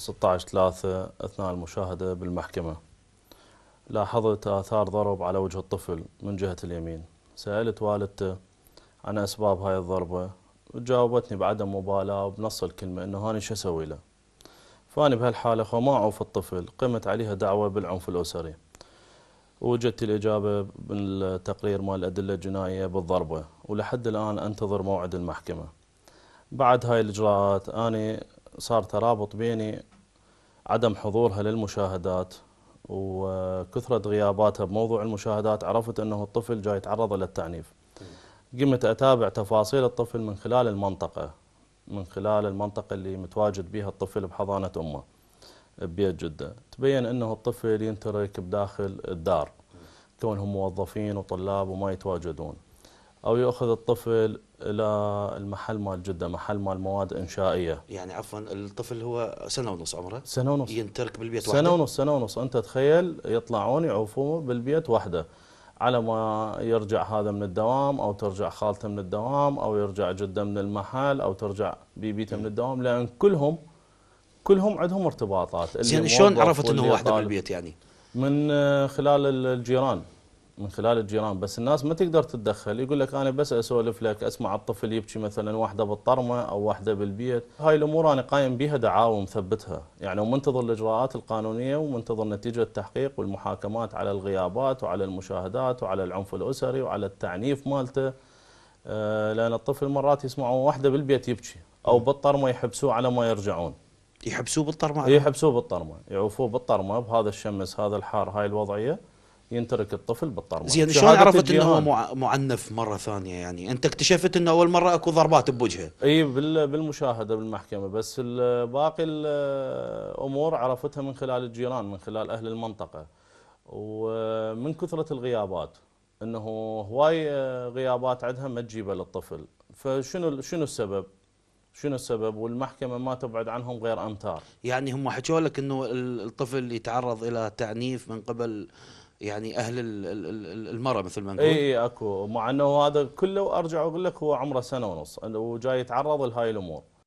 16 3 أثناء المشاهدة بالمحكمة لاحظت آثار ضرب على وجه الطفل من جهة اليمين سألت والدته عن أسباب هاي الضربة جاوبتني بعدم مبالاة وبنص الكلمة إنه هاني شو أسوي له فاني بهالحالة خو ما أعوف الطفل قمت عليها دعوة بالعنف الأسري وجدت الإجابة بالتقرير مال الأدلة الجنائية بالضربة ولحد الآن أنتظر موعد المحكمة بعد هاي الإجراءات اني صار ترابط بيني عدم حضورها للمشاهدات وكثرة غياباتها بموضوع المشاهدات عرفت أنه الطفل جاي يتعرض للتعنيف قمت أتابع تفاصيل الطفل من خلال المنطقة من خلال المنطقة اللي متواجد بها الطفل بحضانة أمه ببيت جدة تبين أنه الطفل ينترك بداخل الدار كونهم موظفين وطلاب وما يتواجدون او ياخذ الطفل الى المحل مال جده محل مال مواد انشائيه يعني عفوا الطفل هو سنه ونص عمره سنه ونص ينترك بالبيت وحده سنه ونص سنه ونص انت تخيل يطلعون يعوفوه بالبيت وحده على ما يرجع هذا من الدوام او ترجع خالته من الدوام او يرجع جده من المحل او ترجع بيبيته من الدوام لان كلهم كلهم عندهم ارتباطات زين شلون عرفت انه وحده بالبيت يعني من خلال الجيران من خلال الجيران بس الناس ما تقدر تتدخل يقول لك انا بس اسولف لك اسمع الطفل يبكي مثلا واحده بالطرمه او واحده بالبيت هاي الامور انا قايم بها دعاوى ومثبتها يعني ومنتظر الاجراءات القانونيه ومنتظر نتيجه التحقيق والمحاكمات على الغيابات وعلى المشاهدات وعلى العنف الاسري وعلى التعنيف مالته آه، لان الطفل مرات يسمعوا واحده بالبيت يبكي او بالطرمه يحبسوه على ما يرجعون يحبسوه بالطرمه يحبسوه بالطرمه يعوفوه بالطرمه بهذا الشمس هذا الحار هاي الوضعيه ينترك الطفل بالطرمه زين شلون عرفت انه هو معنف مره ثانيه يعني انت اكتشفت انه اول مره اكو ضربات بوجهه اي بالمشاهده بالمحكمه بس باقي الامور عرفتها من خلال الجيران من خلال اهل المنطقه ومن كثره الغيابات انه هواي آه، غيابات عندها ما تجيبه للطفل فشنو شنو السبب؟ شنو السبب والمحكمه ما تبعد عنهم غير امتار يعني هم حكوا لك انه الطفل يتعرض الى تعنيف من قبل يعني اهل المرة مثل ما نقول اي إيه، اكو مع انه هذا كله ارجع اقول لك هو عمره سنه ونص وجاي يتعرض لهاي الامور